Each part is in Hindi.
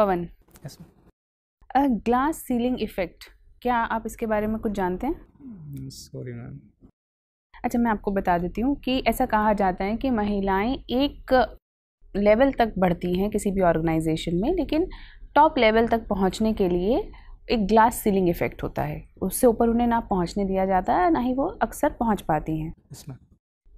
पवन yes, ग्लास सीलिंग इफेक्ट क्या आप इसके बारे में कुछ जानते हैं सॉरी hmm, मैम अच्छा मैं आपको बता देती हूँ कि ऐसा कहा जाता है कि महिलाएं एक लेवल तक बढ़ती हैं किसी भी ऑर्गेनाइजेशन में लेकिन टॉप लेवल तक पहुँचने के लिए एक ग्लास सीलिंग इफेक्ट होता है उससे ऊपर उन्हें ना पहुँचने दिया जाता है ना ही वो अक्सर पहुँच पाती हैं इसमें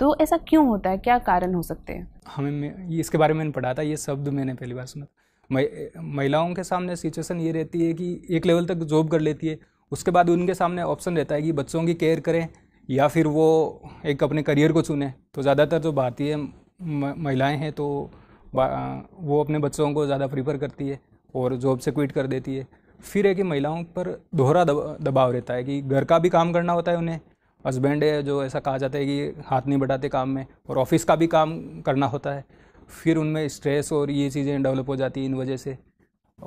तो ऐसा क्यों होता है क्या कारण हो सकते हैं हमें इसके बारे में पढ़ा था ये शब्द मैंने पहली बार सुना महिलाओं के सामने सिचुएसन ये रहती है कि एक लेवल तक जॉब कर लेती है उसके बाद उनके सामने ऑप्शन रहता है कि बच्चों की केयर करें या फिर वो एक अपने करियर को चुने तो ज़्यादातर जो भारतीय महिलाएं हैं तो वो अपने बच्चों को ज़्यादा प्रीफर करती है और जॉब से क्विट कर देती है फिर है कि महिलाओं पर दोहरा दबाव रहता है कि घर का भी काम करना होता है उन्हें हस्बैंड है जो ऐसा कहा जाता है कि हाथ नहीं बढ़ाते काम में और ऑफिस का भी काम करना होता है फिर उनमें स्ट्रेस और ये चीज़ें डेवलप हो जाती हैं इन वजह से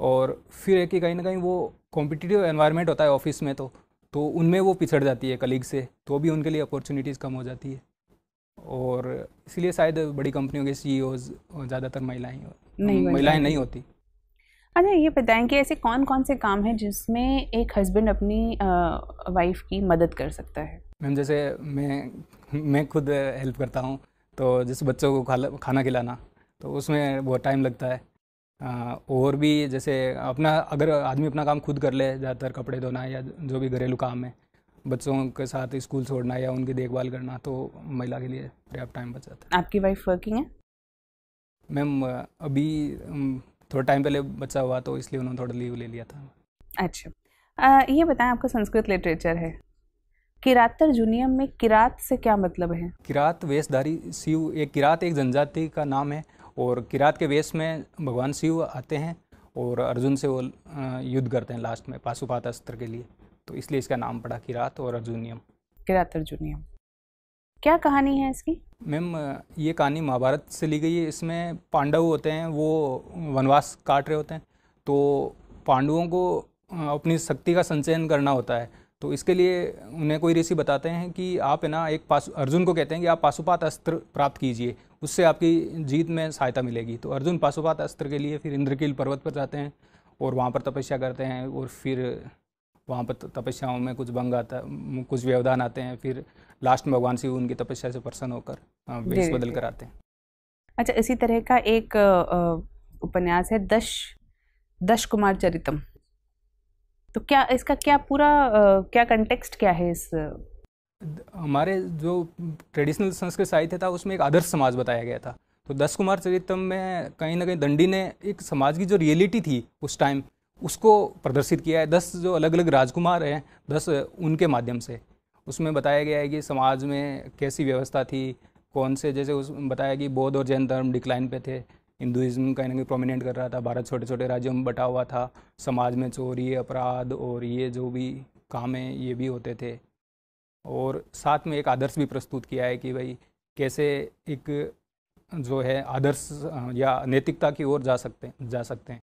और फिर है कि कहीं ना कहीं वो कॉम्पिटिटिव एनवायरनमेंट होता है ऑफिस में तो तो उनमें वो पिछड़ जाती है कलीग से तो भी उनके लिए अपॉर्चुनिटीज़ कम हो जाती है और इसलिए शायद बड़ी कंपनियों के सी e ज़्यादातर महिलाएँ नहीं महिलाएँ नहीं होती अच्छा ये बताएं कि ऐसे कौन कौन से काम हैं जिसमें एक हस्बैंड अपनी वाइफ की मदद कर सकता है मैम जैसे मैं मैं खुद हेल्प करता हूँ तो जैसे बच्चों को खाना खिलाना तो उसमें बहुत टाइम लगता है और भी जैसे अपना अगर आदमी अपना काम खुद कर ले ज़्यादातर कपड़े धोना या जो भी घरेलू काम है बच्चों के साथ स्कूल छोड़ना या उनकी देखभाल करना तो महिला के लिए पर्याप्त टाइम बच जाता है आपकी वाइफ वर्किंग है मैम अभी थोड़ा टाइम पहले बच्चा हुआ तो इसलिए उन्होंने थोड़ा लीव ले लिया था अच्छा आ, ये बताएं आपका संस्कृत लिटरेचर है किरातर जूनियम में किरात से क्या मतलब है किरात वेशधारी शिव एक किरात एक जनजाति का नाम है और किरात के वेश में भगवान शिव आते हैं और अर्जुन से वो युद्ध करते हैं लास्ट में पाशुपात अस्त्र के लिए तो इसलिए इसका नाम पड़ा किरात और अर्जुनियम किरात अर्जुनियम क्या कहानी है इसकी मैम ये कहानी महाभारत से ली गई है इसमें पांडव होते हैं वो वनवास काट रहे होते हैं तो पांडवों को अपनी शक्ति का संचयन करना होता है तो इसके लिए उन्हें कोई ऋषि बताते हैं कि आप है ना एक पास अर्जुन को कहते हैं कि आप पाशुपात अस्त्र प्राप्त कीजिए उससे आपकी जीत में सहायता मिलेगी तो अर्जुन पाशुपात अस्त्र के लिए फिर इंद्रकील पर्वत पर जाते हैं और वहाँ पर तपस्या करते हैं और फिर वहाँ पर तपस्याओं में कुछ भंग आता कुछ व्यवधान आते हैं फिर लास्ट में भगवान शिव उनकी तपस्या से प्रसन्न होकर वेश बदल कर आते हैं अच्छा इसी तरह का एक उपन्यास है दश दश कुमार चरितम तो क्या इसका क्या पूरा क्या कंटेक्स्ट क्या है इस हमारे जो ट्रेडिशनल संस्कृत साहित्य था उसमें एक आदर्श समाज बताया गया था तो दस कुमार चरितम में कहीं ना कहीं दंडी ने एक समाज की जो रियलिटी थी उस टाइम उसको प्रदर्शित किया है दस जो अलग अलग राजकुमार हैं दस उनके माध्यम से उसमें बताया गया है कि समाज में कैसी व्यवस्था थी कौन से जैसे उस बताया कि बौद्ध और जैन धर्म डिक्लाइन पे थे हिंदुज़म कहीं ना कहीं प्रोमिनेंट कर रहा था भारत छोटे छोटे राज्यों में बटा हुआ था समाज में चोरी अपराध और ये जो भी काम है ये भी होते थे और साथ में एक आदर्श भी प्रस्तुत किया है कि भाई कैसे एक जो है आदर्श या नैतिकता की ओर जा सकते जा सकते हैं